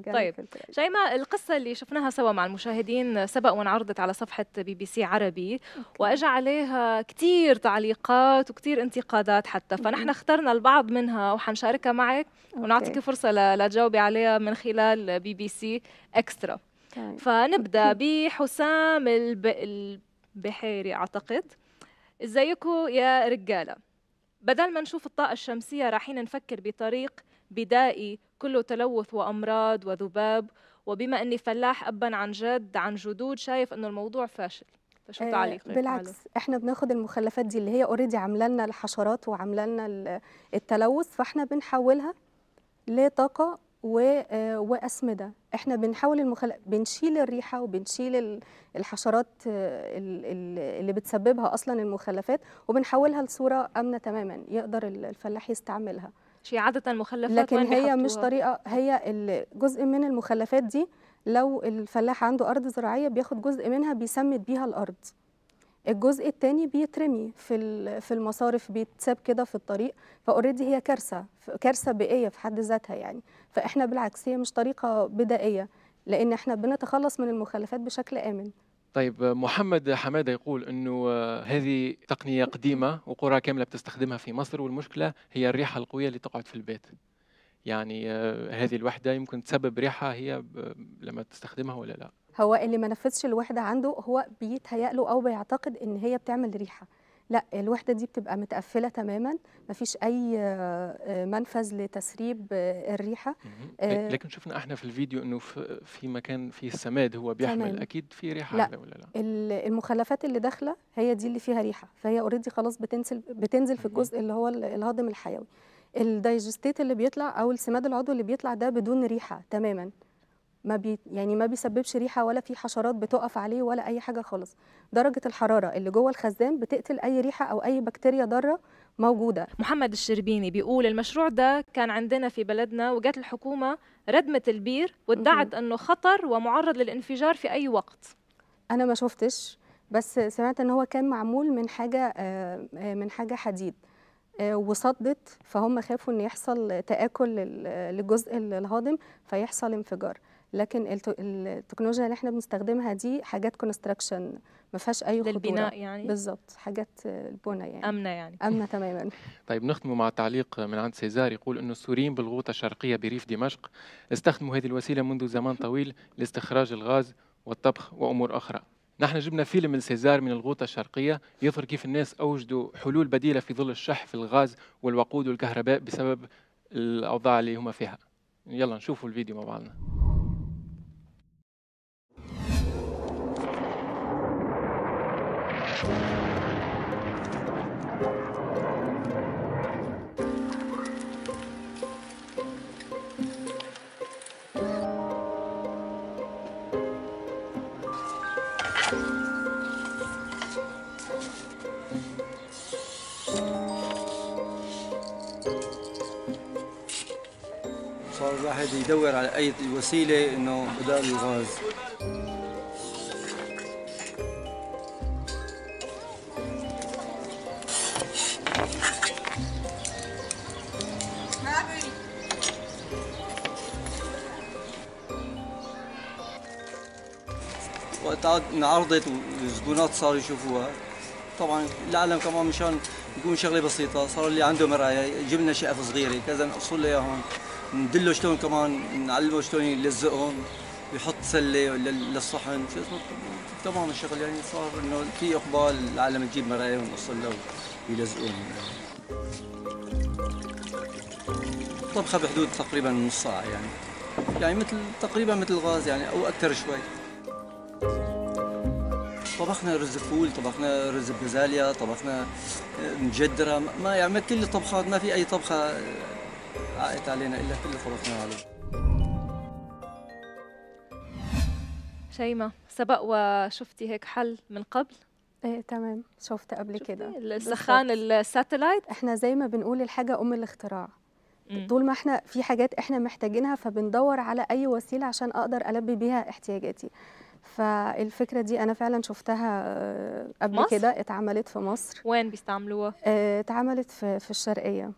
طيب شيماء القصة اللي شفناها سوا مع المشاهدين سبق وانعرضت على صفحة بي بي سي عربي واجى عليها كثير تعليقات وكثير انتقادات حتى فنحن اخترنا البعض منها وحنشاركها معك ونعطيك فرصة لتجاوبي عليها من خلال بي بي سي اكسترا طيب. فنبدأ بحسام الب... البحيري أعتقد ازيكم يا رجاله بدل ما نشوف الطاقة الشمسية رايحين نفكر بطريق بدائي كله تلوث وأمراض وذباب وبما أني فلاح أبا عن جد عن جدود شايف أنه الموضوع فاشل فشو آه، تعليقك بالعكس على. احنا بناخد المخلفات دي اللي هي اوريدي عامله لنا الحشرات وعامله لنا التلوث فاحنا بنحولها لطاقه آه، واسمده احنا بنحاول المخل... بنشيل الريحه وبنشيل الحشرات آه، اللي بتسببها اصلا المخلفات وبنحولها لصوره امنه تماما يقدر الفلاح يستعملها شيء عاده المخلفات لكن هي مش طريقه هي جزء من المخلفات دي لو الفلاح عنده ارض زراعيه بياخد جزء منها بيسمد بيها الارض الجزء الثاني بيترمي في في المصارف بيتساب كده في الطريق فاوريدي هي كارثه كارثه بيئيه في حد ذاتها يعني فاحنا بالعكس هي مش طريقه بدائيه لان احنا بنتخلص من المخلفات بشكل امن طيب محمد حماده يقول انه آه، هذه تقنيه قديمه وقرى كامله بتستخدمها في مصر والمشكله هي الريحه القويه اللي تقعد في البيت يعني آه، هذه الوحده يمكن تسبب ريحه هي آه، لما تستخدمها ولا لا هو اللي ما نفذش الوحده عنده هو بيتهيأ له او بيعتقد ان هي بتعمل ريحه لا الوحده دي بتبقى متقفله تماما مفيش اي آه، منفذ لتسريب آه، الريحه آه، لكن شفنا احنا في الفيديو انه في مكان في السماد هو بيحمل تمام. اكيد في ريحه لا. ولا لا المخلفات اللي داخله هي دي اللي فيها ريحه فهي اوريدي خلاص بتنزل بتنزل في الجزء اللي هو الهضم الحيوي الدايجستيت اللي بيطلع او السماد العضوي اللي بيطلع ده بدون ريحه تماما ما بي يعني ما بيسببش ريحه ولا في حشرات بتقف عليه ولا اي حاجه خالص درجه الحراره اللي جوه الخزان بتقتل اي ريحه او اي بكتيريا ضاره موجوده محمد الشربيني بيقول المشروع ده كان عندنا في بلدنا وجات الحكومه ردمت البير وادعت انه خطر ومعرض للانفجار في اي وقت انا ما شفتش بس سمعت ان هو كان معمول من حاجه آه، من حاجه حديد آه، وصدت فهم خافوا ان يحصل تاكل للجزء الهاضم فيحصل انفجار لكن التكنولوجيا اللي احنا بنستخدمها دي حاجات كونستراكشن ما فيهاش اي خطوره للبناء يعني بالظبط حاجات البنى يعني امنه يعني امنه تماما طيب نختم مع تعليق من عند سيزار يقول انه السوريين بالغوطه الشرقيه بريف دمشق استخدموا هذه الوسيله منذ زمان طويل لاستخراج الغاز والطبخ وامور اخرى نحن جبنا فيلم لسيزار من الغوطة الشرقية يظهر كيف الناس أوجدوا حلول بديلة في ظل الشح في الغاز والوقود والكهرباء بسبب الأوضاع اللي هما فيها يلا نشوفوا الفيديو مع بعضنا صار الواحد يدور على اي وسيله انه بدل الغاز انعرضت والزبونات صاروا يشوفوها طبعا العالم كمان مشان يكون شغله بسيطه صار اللي عنده مرايه جبنا شقف صغيره كذا نقصوا له اياهم ندله شلون كمان نعلمه شلون يلزقهم يحط سله للصحن شو اسمه تمام الشغل يعني صار انه في اقبال العالم تجيب مرايه ونقص له ويلزقون طبخه بحدود تقريبا نص ساعه يعني يعني مثل تقريبا مثل الغاز يعني او اكثر شوي طبخنا رز فول طبخنا رز بازاليا طبخنا آه، مجدرة ما يعني كل الطبخات ما في أي طبخة آه، عائت علينا إلا كل طبخنا عليه شيماء سبق وشفتي هيك حل من قبل؟ ايه تمام شفت قبل كده السخان الساتلايت احنا زي ما بنقول الحاجه ام الاختراع طول ما احنا في حاجات احنا محتاجينها فبندور على اي وسيله عشان اقدر البي بيها احتياجاتي فالفكره دي انا فعلا شفتها آه، قبل كده اتعملت في مصر وين بيستعملوها آه، اتعملت في, في الشرقيه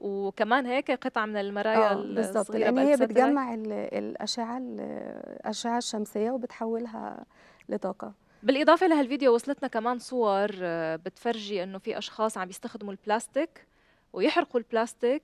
وكمان هيك قطعه من المرايا آه بالظبط لان هي بتجمع الاشعه الاشعه الشمسيه وبتحولها لطاقه بالاضافه لهالفيديو وصلتنا كمان صور آه، بتفرجي انه في اشخاص عم يستخدموا البلاستيك ويحرقوا البلاستيك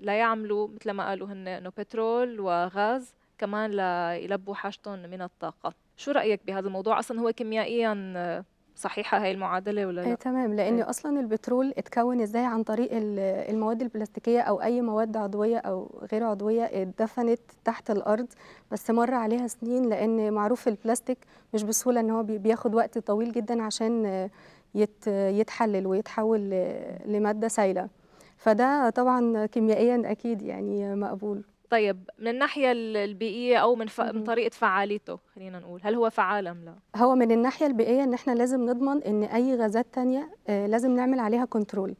ليعملوا مثل ما قالوا هن انه بترول وغاز كمان ليلبوا حاجتهم من الطاقة شو رأيك بهذا الموضوع أصلا هو كيميائيا آه، صحيحة هاي المعادلة ولا لا؟ إيه، تمام لأن إيه. أصلا البترول اتكون إزاي عن طريق المواد البلاستيكية أو أي مواد عضوية أو غير عضوية اتدفنت تحت الأرض بس مر عليها سنين لأن معروف البلاستيك مش بسهولة إن هو بياخد وقت طويل جدا عشان آه، يتحلل ويتحول لمادة سائلة فده طبعا كيميائيا أكيد يعني مقبول طيب من الناحية البيئية أو من, ف... من طريقة فعاليته خلينا نقول هل هو فعال أم لا؟ هو من الناحية البيئية إن إحنا لازم نضمن إن أي غازات تانية آه، لازم نعمل عليها كنترول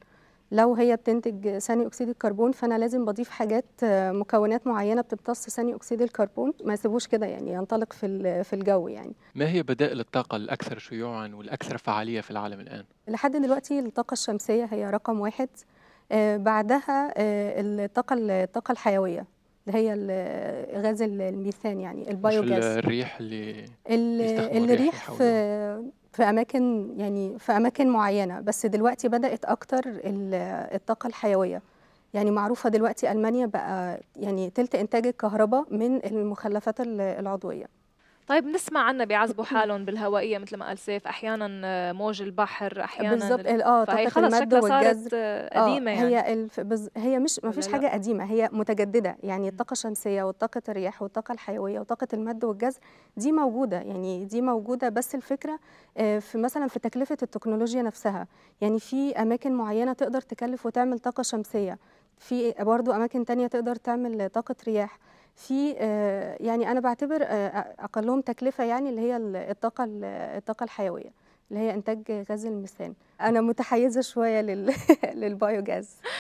لو هي بتنتج ثاني اكسيد الكربون فانا لازم بضيف حاجات آه، مكونات معينه بتمتص ثاني اكسيد الكربون ما يسيبوش كده يعني ينطلق في في الجو يعني ما هي بدائل الطاقه الاكثر شيوعا والاكثر فعاليه في العالم الان لحد دلوقتي الطاقه الشمسيه هي رقم واحد آه، بعدها الطاقه الطاقه الحيويه اللي هي غاز الميثان يعني البيوجاز الريح اللي اللي الريح في في اماكن يعني في اماكن معينه بس دلوقتي بدات اكتر الطاقه الحيويه يعني معروفه دلوقتي المانيا بقى يعني تلت انتاج الكهرباء من المخلفات العضويه طيب نسمع عنا بيعذبوا حالهم بالهوائيه مثل ما قال سيف احيانا آه، موج البحر احيانا بالظبط اه فهي خلص شكلها صارت آه، قديمه يعني هي الف... بز... هي مش ما فيش حاجه قديمه هي متجدده يعني الطاقه الشمسيه والطاقه الرياح والطاقه الحيويه وطاقه المد والجذر دي موجوده يعني دي موجوده بس الفكره آه، في مثلا في تكلفه التكنولوجيا نفسها يعني في اماكن معينه تقدر تكلف وتعمل طاقه شمسيه في برضو اماكن تانية تقدر تعمل طاقه رياح في آه، يعني انا بعتبر آه، اقلهم تكلفه يعني اللي هي الطاقه الطاقه الحيويه اللي هي انتاج غاز الميثان انا متحيزه شويه لل... للبايوجاز